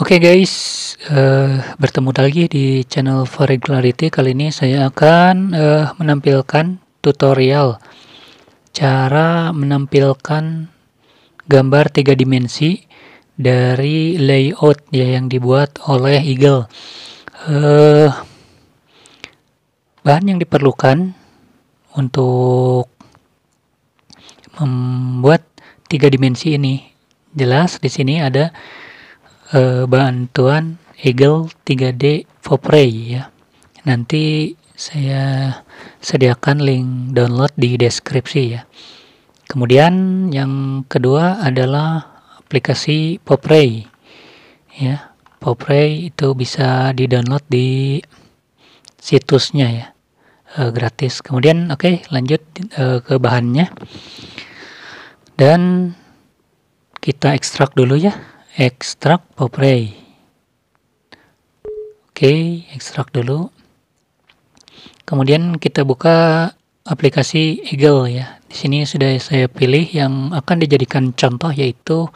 Oke okay guys, uh, bertemu lagi di channel Regularity. Kali ini saya akan uh, menampilkan tutorial cara menampilkan gambar tiga dimensi dari layout ya yang dibuat oleh Eagle. Uh, bahan yang diperlukan untuk membuat tiga dimensi ini jelas di sini ada Eh, bantuan Eagle 3D Popray ya. Nanti saya sediakan link download di deskripsi ya. Kemudian yang kedua adalah aplikasi Popray ya. Popray itu bisa di-download di situsnya ya. E, gratis. Kemudian oke, okay, lanjut e, ke bahannya. Dan kita ekstrak dulu ya ekstrak popray oke ekstrak dulu kemudian kita buka aplikasi Eagle ya di sini sudah saya pilih yang akan dijadikan contoh yaitu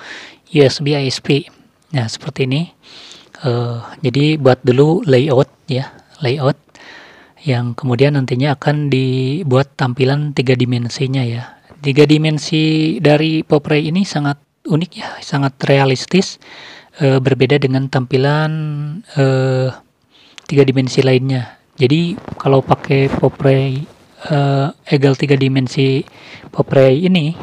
USB ISP nah seperti ini uh, jadi buat dulu layout ya layout yang kemudian nantinya akan dibuat tampilan tiga dimensinya ya tiga dimensi dari popray ini sangat unik ya, sangat realistis, e, berbeda dengan tampilan e, tiga dimensi lainnya. Jadi kalau pakai popray e, eh, Eagle tiga dimensi popray ini,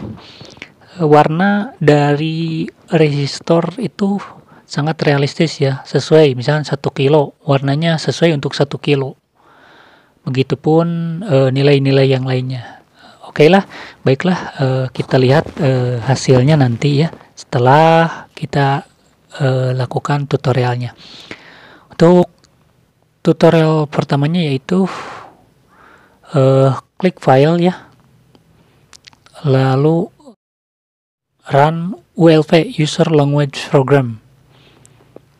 e, warna dari resistor itu sangat realistis ya, sesuai misalnya satu kilo, warnanya sesuai untuk satu kilo. Begitupun nilai nilai-nilai yang lainnya. Oke okay lah, baiklah uh, kita lihat uh, hasilnya nanti ya setelah kita uh, lakukan tutorialnya. Untuk tutorial pertamanya yaitu uh, klik file ya, lalu run ULP User Language Program.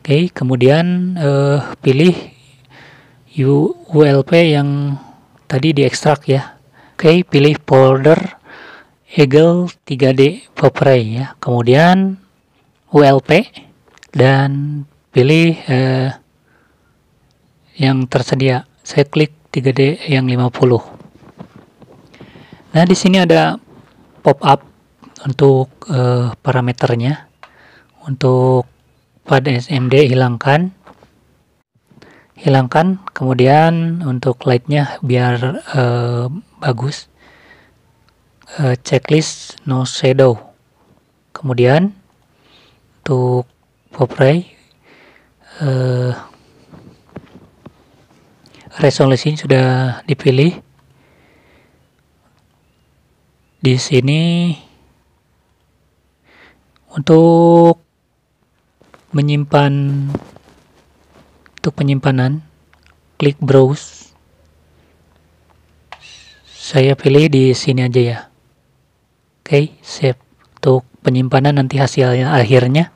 Oke, okay, kemudian uh, pilih ULP yang tadi diekstrak ya Oke, pilih folder Eagle 3D Popray ya. Kemudian ULP dan pilih eh, yang tersedia. Saya klik 3D yang 50. Nah, di sini ada pop-up untuk eh, parameternya. Untuk pada SMD hilangkan hilangkan kemudian untuk lightnya biar uh, bagus uh, checklist no shadow kemudian untuk ray uh, eh, resolusi sudah dipilih di sini untuk menyimpan untuk penyimpanan klik browse saya pilih di sini aja ya oke okay, save untuk penyimpanan nanti hasilnya akhirnya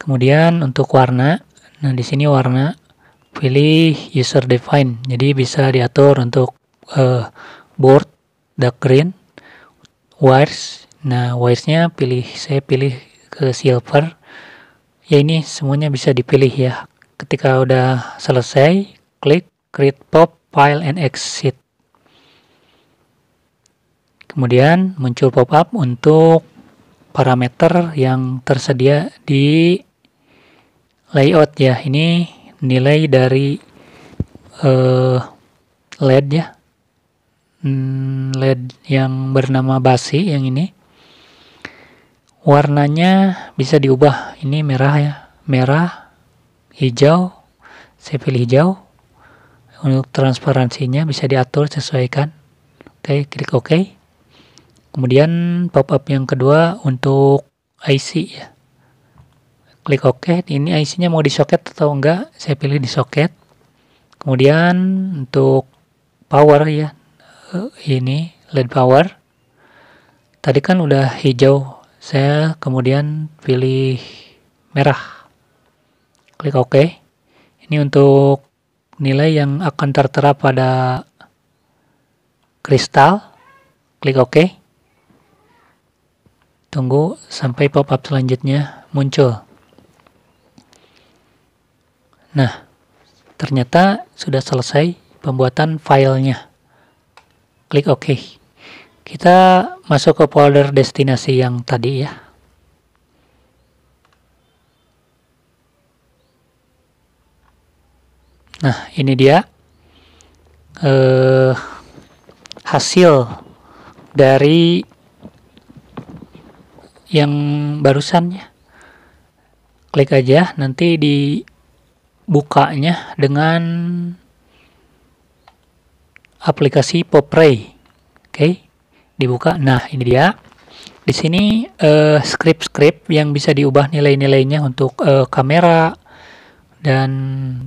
kemudian untuk warna nah di sini warna pilih user define jadi bisa diatur untuk uh, eh, board dark green wires nah wiresnya pilih saya pilih ke silver ya ini semuanya bisa dipilih ya ketika udah selesai klik create pop file and exit kemudian muncul pop-up untuk parameter yang tersedia di layout ya ini nilai dari uh, LED ya hmm, LED yang bernama basi yang ini warnanya bisa diubah ini merah ya merah hijau saya pilih hijau untuk transparansinya bisa diatur sesuaikan oke klik ok kemudian pop up yang kedua untuk IC ya klik ok ini IC nya mau di soket atau enggak saya pilih di soket. kemudian untuk power ya eh, ini LED power tadi kan udah hijau saya kemudian pilih merah. Klik OK. Ini untuk nilai yang akan tertera pada kristal. Klik OK. Tunggu sampai pop-up selanjutnya muncul. Nah, ternyata sudah selesai pembuatan filenya. Klik OK. Kita masuk ke folder destinasi yang tadi ya. Nah, ini dia eh, hasil dari yang barusannya. Klik aja, nanti dibukanya dengan aplikasi Popray. Oke. Okay dibuka nah ini dia di sini eh, script-script yang bisa diubah nilai-nilainya untuk uh, kamera dan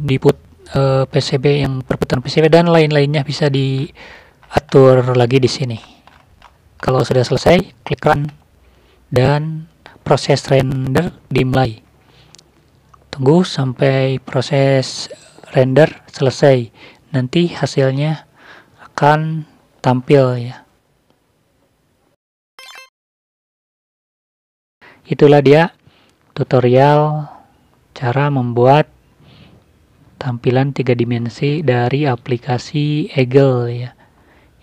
di uh, eh, PCB yang perputaran PCB dan lain-lainnya bisa diatur lagi di sini. Kalau sudah selesai, klik run dan proses render dimulai. Tunggu sampai proses render selesai. Nanti hasilnya akan tampil ya. itulah dia tutorial cara membuat tampilan tiga dimensi dari aplikasi Eagle ya.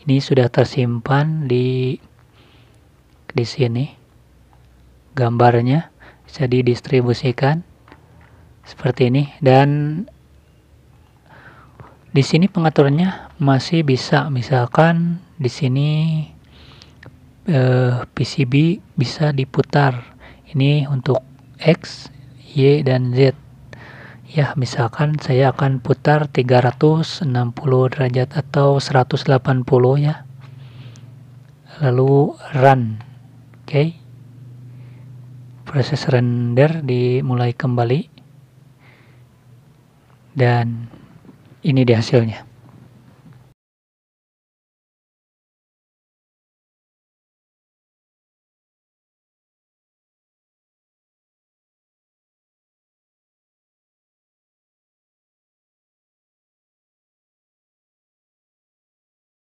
Ini sudah tersimpan di di sini gambarnya bisa didistribusikan seperti ini dan di sini pengaturannya masih bisa misalkan di sini eh, PCB bisa diputar ini untuk X, Y, dan Z ya misalkan saya akan putar 360 derajat atau 180 ya lalu run oke okay. proses render dimulai kembali dan ini dia hasilnya